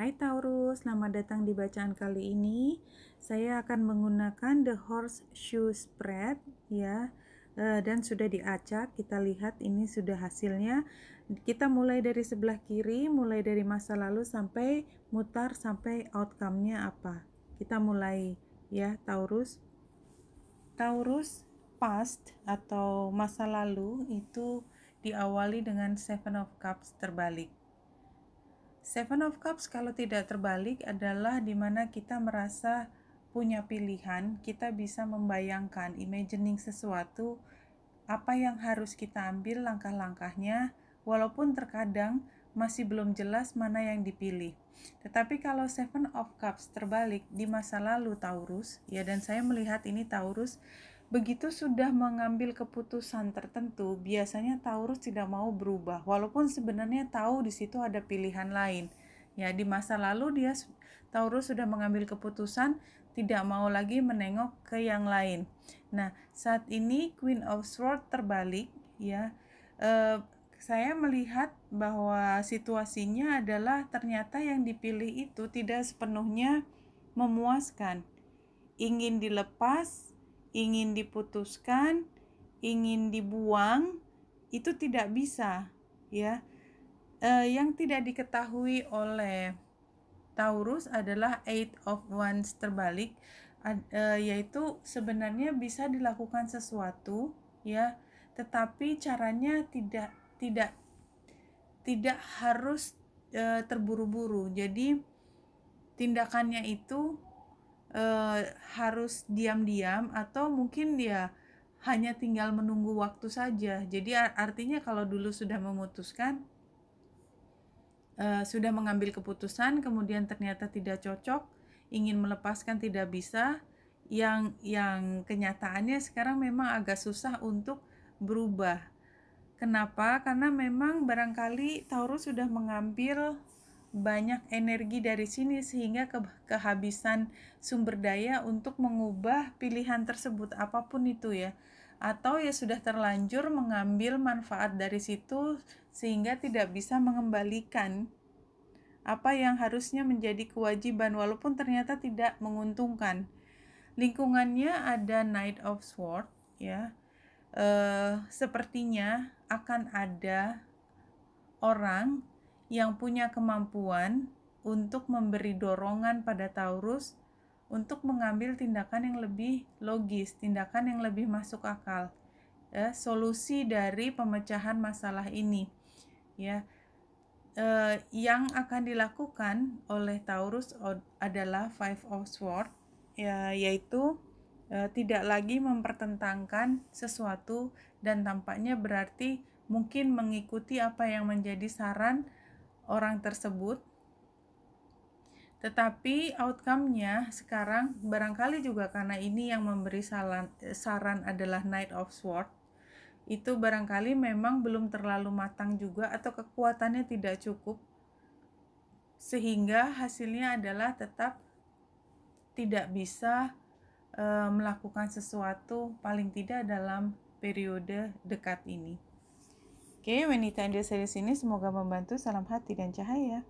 Hai Taurus, selamat datang di bacaan kali ini. Saya akan menggunakan the horseshoe spread ya. Eh, dan sudah diacak, kita lihat ini sudah hasilnya. Kita mulai dari sebelah kiri, mulai dari masa lalu sampai mutar sampai outcome-nya apa. Kita mulai ya Taurus. Taurus past atau masa lalu itu diawali dengan seven of cups terbalik Seven of Cups kalau tidak terbalik adalah dimana kita merasa punya pilihan, kita bisa membayangkan, imagining sesuatu, apa yang harus kita ambil langkah-langkahnya, walaupun terkadang masih belum jelas mana yang dipilih. Tetapi kalau Seven of Cups terbalik di masa lalu Taurus, ya dan saya melihat ini Taurus Begitu sudah mengambil keputusan tertentu, biasanya Taurus tidak mau berubah, walaupun sebenarnya tahu di situ ada pilihan lain. Ya, di masa lalu dia Taurus sudah mengambil keputusan tidak mau lagi menengok ke yang lain. Nah, saat ini Queen of Swords terbalik, ya. Eh, saya melihat bahwa situasinya adalah ternyata yang dipilih itu tidak sepenuhnya memuaskan. Ingin dilepas, ingin diputuskan, ingin dibuang, itu tidak bisa, ya. E, yang tidak diketahui oleh Taurus adalah Eight of Wands terbalik, e, yaitu sebenarnya bisa dilakukan sesuatu, ya, tetapi caranya tidak tidak tidak harus e, terburu-buru. Jadi tindakannya itu uh, harus diam-diam atau mungkin dia ya hanya tinggal menunggu waktu saja. Jadi artinya kalau dulu sudah memutuskan uh, sudah mengambil keputusan kemudian ternyata tidak cocok, ingin melepaskan tidak bisa, yang yang kenyataannya sekarang memang agak susah untuk berubah. Kenapa? Karena memang barangkali Taurus sudah mengambil banyak energi dari sini sehingga ke kehabisan sumber daya untuk mengubah pilihan tersebut apapun itu ya atau ya sudah terlanjur mengambil manfaat dari situ sehingga tidak bisa mengembalikan apa yang harusnya menjadi kewajiban walaupun ternyata tidak menguntungkan lingkungannya ada Knight of Sword ya eh, sepertinya akan ada orang yang punya kemampuan untuk memberi dorongan pada Taurus untuk mengambil tindakan yang lebih logis, tindakan yang lebih masuk akal, ya, solusi dari pemecahan masalah ini, ya. Eh, yang akan dilakukan oleh Taurus adalah Five of Swords, ya, yaitu eh, tidak lagi mempertentangkan sesuatu dan tampaknya berarti mungkin mengikuti apa yang menjadi saran orang tersebut tetapi outcome-nya sekarang barangkali juga karena ini yang memberi saran, eh, saran adalah Knight of Sword itu barangkali memang belum terlalu matang juga atau kekuatannya tidak cukup sehingga hasilnya adalah tetap tidak bisa e, melakukan sesuatu paling tidak dalam periode dekat ini. Oke, wanita yang series ini semoga membantu. Salam hati dan cahaya.